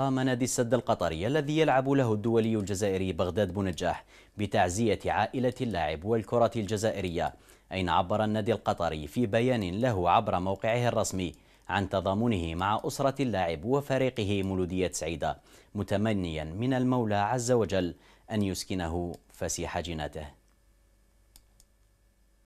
قام نادي السد القطري الذي يلعب له الدولي الجزائري بغداد بنجاح بتعزية عائلة اللاعب والكرة الجزائرية أين عبر النادي القطري في بيان له عبر موقعه الرسمي عن تضامنه مع أسرة اللاعب وفريقه مولودية سعيدة متمنيا من المولى عز وجل أن يسكنه فسيح جناته